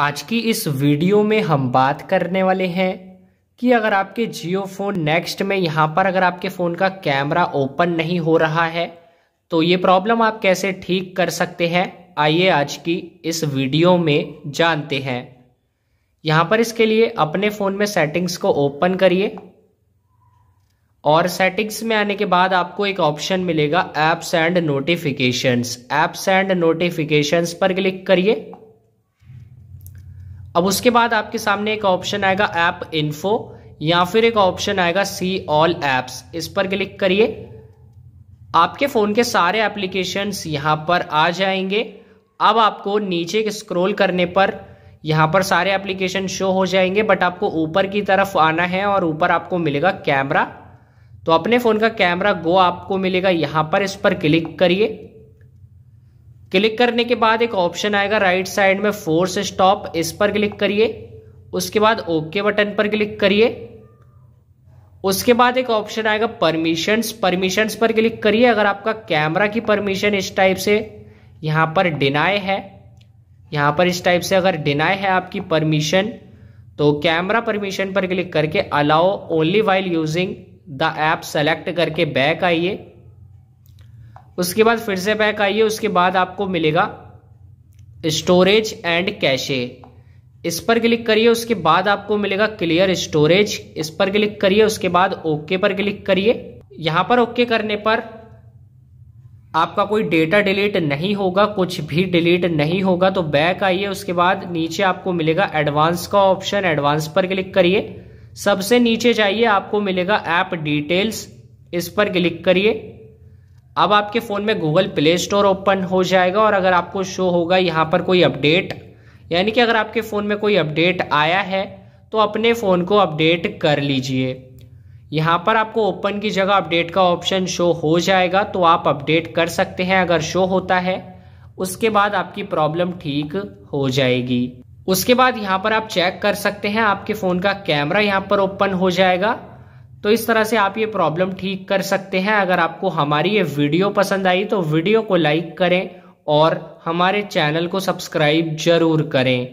आज की इस वीडियो में हम बात करने वाले हैं कि अगर आपके जियो फ़ोन नेक्स्ट में यहाँ पर अगर आपके फ़ोन का कैमरा ओपन नहीं हो रहा है तो ये प्रॉब्लम आप कैसे ठीक कर सकते हैं आइए आज की इस वीडियो में जानते हैं यहाँ पर इसके लिए अपने फ़ोन में सेटिंग्स को ओपन करिए और सेटिंग्स में आने के बाद आपको एक ऑप्शन मिलेगा apps and notifications apps and notifications पर क्लिक करिए अब उसके बाद आपके सामने एक ऑप्शन आएगा ऐप इन्फो या फिर एक ऑप्शन आएगा सी ऑल ऐप्स इस पर क्लिक करिए आपके फ़ोन के सारे एप्लीकेशंस यहाँ पर आ जाएंगे अब आपको नीचे स्क्रॉल करने पर यहाँ पर सारे एप्लीकेशन शो हो जाएंगे बट आपको ऊपर की तरफ आना है और ऊपर आपको मिलेगा कैमरा तो अपने फ़ोन का कैमरा गो आपको मिलेगा यहाँ पर इस पर क्लिक करिए क्लिक करने के बाद एक ऑप्शन आएगा राइट साइड में फोर्स स्टॉप इस पर क्लिक करिए उसके बाद ओके बटन पर क्लिक करिए उसके बाद एक ऑप्शन आएगा परमिशंस परमिशंस पर क्लिक करिए अगर आपका कैमरा की परमिशन इस टाइप से यहाँ पर डिनाई है यहाँ पर इस टाइप से अगर डिनाई है आपकी परमिशन तो कैमरा परमिशन पर क्लिक करके allow only while using the app select करके बैक आइए उसके बाद फिर से बैक आइए उसके बाद आपको मिलेगा स्टोरेज एंड कैशे इस पर क्लिक करिए उसके बाद आपको मिलेगा क्लियर स्टोरेज इस पर क्लिक करिए उसके बाद ओके पर क्लिक करिए यहां पर ओके करने पर आपका कोई डेटा डिलीट नहीं होगा कुछ भी डिलीट नहीं होगा तो बैक आइए उसके बाद नीचे आपको मिलेगा एडवांस का ऑप्शन एडवांस पर क्लिक करिए सबसे नीचे जाइए आपको मिलेगा ऐप डिटेल्स इस पर क्लिक करिए अब आपके फ़ोन में गूगल प्ले स्टोर ओपन हो जाएगा और अगर आपको शो होगा यहाँ पर कोई अपडेट यानी कि अगर आपके फ़ोन में कोई अपडेट आया है तो अपने फ़ोन को अपडेट कर लीजिए यहाँ पर आपको ओपन की जगह अपडेट का ऑप्शन शो हो जाएगा तो आप अपडेट कर सकते हैं अगर शो होता है उसके बाद आपकी प्रॉब्लम ठीक हो जाएगी उसके बाद यहाँ पर आप चेक कर सकते हैं आपके फ़ोन का कैमरा यहाँ पर ओपन हो जाएगा तो इस तरह से आप ये प्रॉब्लम ठीक कर सकते हैं अगर आपको हमारी ये वीडियो पसंद आई तो वीडियो को लाइक करें और हमारे चैनल को सब्सक्राइब जरूर करें